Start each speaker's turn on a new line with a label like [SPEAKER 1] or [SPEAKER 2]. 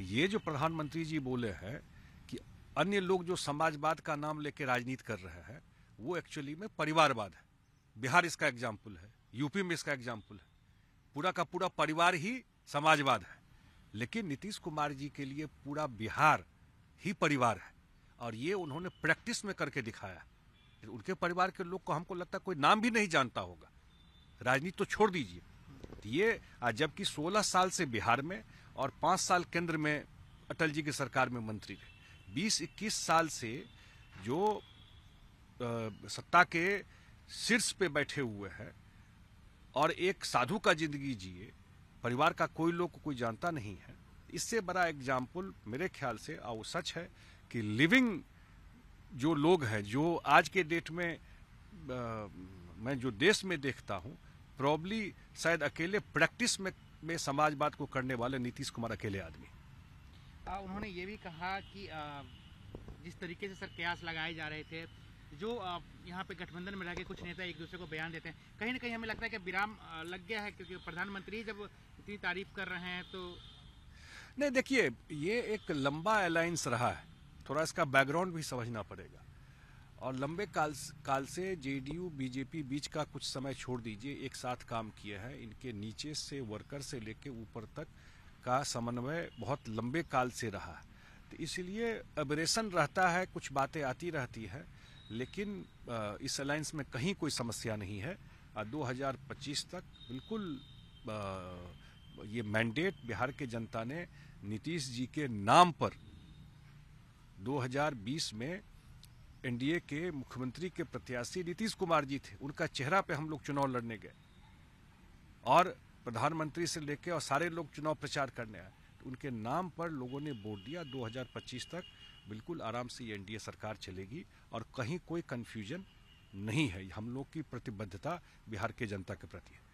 [SPEAKER 1] तो ये जो प्रधानमंत्री जी बोले हैं कि अन्य लोग जो समाजवाद का नाम लेके राजनीति कर रहे हैं वो एक्चुअली में परिवारवाद है बिहार इसका एग्जाम्पल है यूपी में इसका एग्जाम्पल है पूरा का पूरा परिवार ही समाजवाद है लेकिन नीतीश कुमार जी के लिए पूरा बिहार ही परिवार है और ये उन्होंने प्रैक्टिस में करके दिखाया उनके परिवार के लोग को हमको लगता कोई नाम भी नहीं जानता होगा राजनीति तो छोड़ दीजिए तो ये जबकि 16 साल से बिहार में और पाँच साल केंद्र में अटल जी की सरकार में मंत्री रहे बीस इक्कीस साल से जो सत्ता के शीर्ष पे बैठे हुए हैं और एक साधु का जिंदगी जिए परिवार का कोई लोग कोई जानता नहीं है इससे बड़ा एग्जाम्पल मेरे ख्याल से और वो सच है कि लिविंग जो लोग हैं जो आज के डेट में आ, मैं जो देश में देखता हूँ प्रॉब्ली शायद अकेले प्रैक्टिस में में समाजवाद को करने वाले नीतीश कुमार अकेले आदमी
[SPEAKER 2] उन्होंने ये भी कहा कि जिस तरीके से सर कयास लगाए जा रहे थे जो यहाँ पे गठबंधन में रह के कुछ नेता एक दूसरे को बयान देते हैं कहीं ना कहीं हमें लगता है कि विराम लग गया है क्योंकि प्रधानमंत्री जब इतनी तारीफ कर रहे हैं तो
[SPEAKER 1] नहीं देखिए ये एक लंबा अलायंस रहा है थोड़ा इसका बैकग्राउंड भी समझना पड़ेगा और लंबे काल काल से जेडीयू बीजेपी बीच का कुछ समय छोड़ दीजिए एक साथ काम किया है इनके नीचे से वर्कर से लेके ऊपर तक का समन्वय बहुत लंबे काल से रहा है तो इसलिए अबरेशन रहता है कुछ बातें आती रहती है लेकिन इस अलायंस में कहीं कोई समस्या नहीं है 2025 तक बिल्कुल ये मैंडेट बिहार के जनता ने नीतीश जी के नाम पर 2020 में एनडीए के मुख्यमंत्री के प्रत्याशी नीतीश कुमार जी थे उनका चेहरा पे हम लोग चुनाव लड़ने गए और प्रधानमंत्री से लेकर और सारे लोग चुनाव प्रचार करने आए तो उनके नाम पर लोगों ने वोट दिया 2025 तक बिल्कुल आराम से ये एनडीए सरकार चलेगी और कहीं कोई कन्फ्यूजन नहीं है हम लोग की प्रतिबद्धता बिहार के जनता के प्रति है